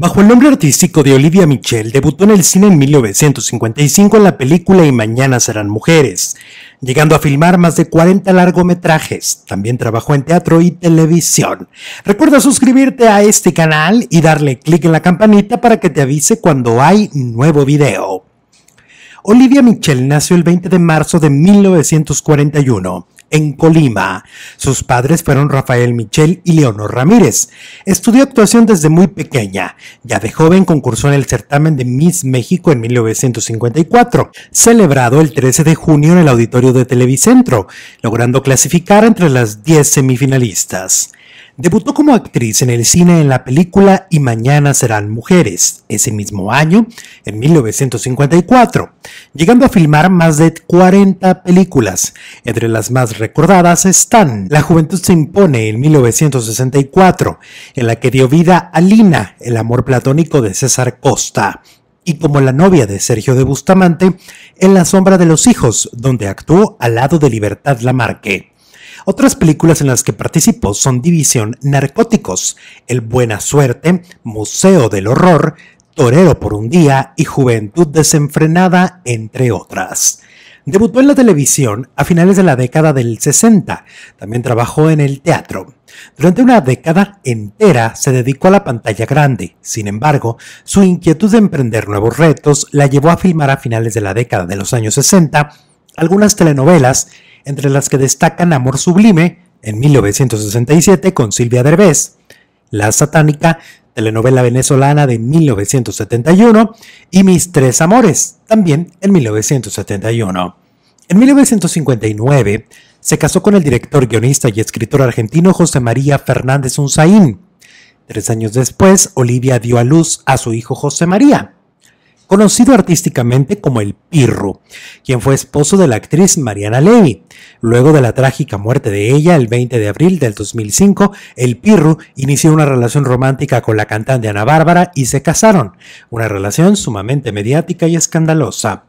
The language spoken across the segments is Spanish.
Bajo el nombre artístico de Olivia Michel, debutó en el cine en 1955 en la película Y Mañana serán mujeres, llegando a filmar más de 40 largometrajes. También trabajó en teatro y televisión. Recuerda suscribirte a este canal y darle clic en la campanita para que te avise cuando hay nuevo video. Olivia Michel nació el 20 de marzo de 1941 en Colima. Sus padres fueron Rafael Michel y Leonor Ramírez. Estudió actuación desde muy pequeña. Ya de joven concursó en el certamen de Miss México en 1954, celebrado el 13 de junio en el auditorio de Televicentro, logrando clasificar entre las 10 semifinalistas. Debutó como actriz en el cine en la película Y Mañana serán mujeres, ese mismo año, en 1954, llegando a filmar más de 40 películas. Entre las más recordadas están La juventud se impone en 1964, en la que dio vida a Lina, el amor platónico de César Costa, y como la novia de Sergio de Bustamante, en La sombra de los hijos, donde actuó al lado de Libertad Lamarque. Otras películas en las que participó son División Narcóticos, El Buena Suerte, Museo del Horror, Torero por un Día y Juventud Desenfrenada, entre otras. Debutó en la televisión a finales de la década del 60. También trabajó en el teatro. Durante una década entera se dedicó a la pantalla grande. Sin embargo, su inquietud de emprender nuevos retos la llevó a filmar a finales de la década de los años 60 algunas telenovelas entre las que destacan Amor Sublime, en 1967, con Silvia Derbez, La Satánica, telenovela venezolana de 1971, y Mis Tres Amores, también en 1971. En 1959, se casó con el director, guionista y escritor argentino José María Fernández Unzaín. Tres años después, Olivia dio a luz a su hijo José María conocido artísticamente como el Pirro, quien fue esposo de la actriz Mariana Levy. Luego de la trágica muerte de ella el 20 de abril del 2005, el Pirru inició una relación romántica con la cantante Ana Bárbara y se casaron, una relación sumamente mediática y escandalosa.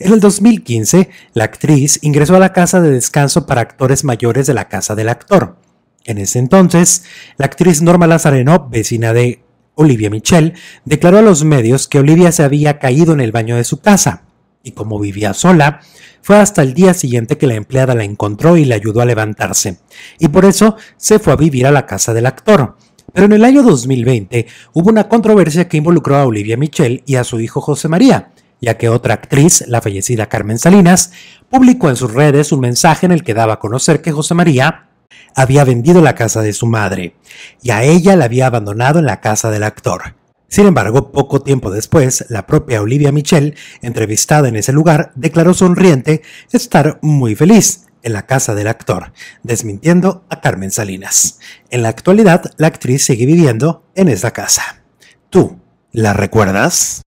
En el 2015, la actriz ingresó a la casa de descanso para actores mayores de la Casa del Actor. En ese entonces, la actriz Norma Lazareno, vecina de Olivia Michel, declaró a los medios que Olivia se había caído en el baño de su casa y como vivía sola, fue hasta el día siguiente que la empleada la encontró y le ayudó a levantarse, y por eso se fue a vivir a la casa del actor. Pero en el año 2020 hubo una controversia que involucró a Olivia Michel y a su hijo José María, ya que otra actriz, la fallecida Carmen Salinas, publicó en sus redes un mensaje en el que daba a conocer que José María había vendido la casa de su madre y a ella la había abandonado en la casa del actor. Sin embargo, poco tiempo después, la propia Olivia Michel, entrevistada en ese lugar, declaró sonriente estar muy feliz en la casa del actor, desmintiendo a Carmen Salinas. En la actualidad, la actriz sigue viviendo en esa casa. ¿Tú la recuerdas?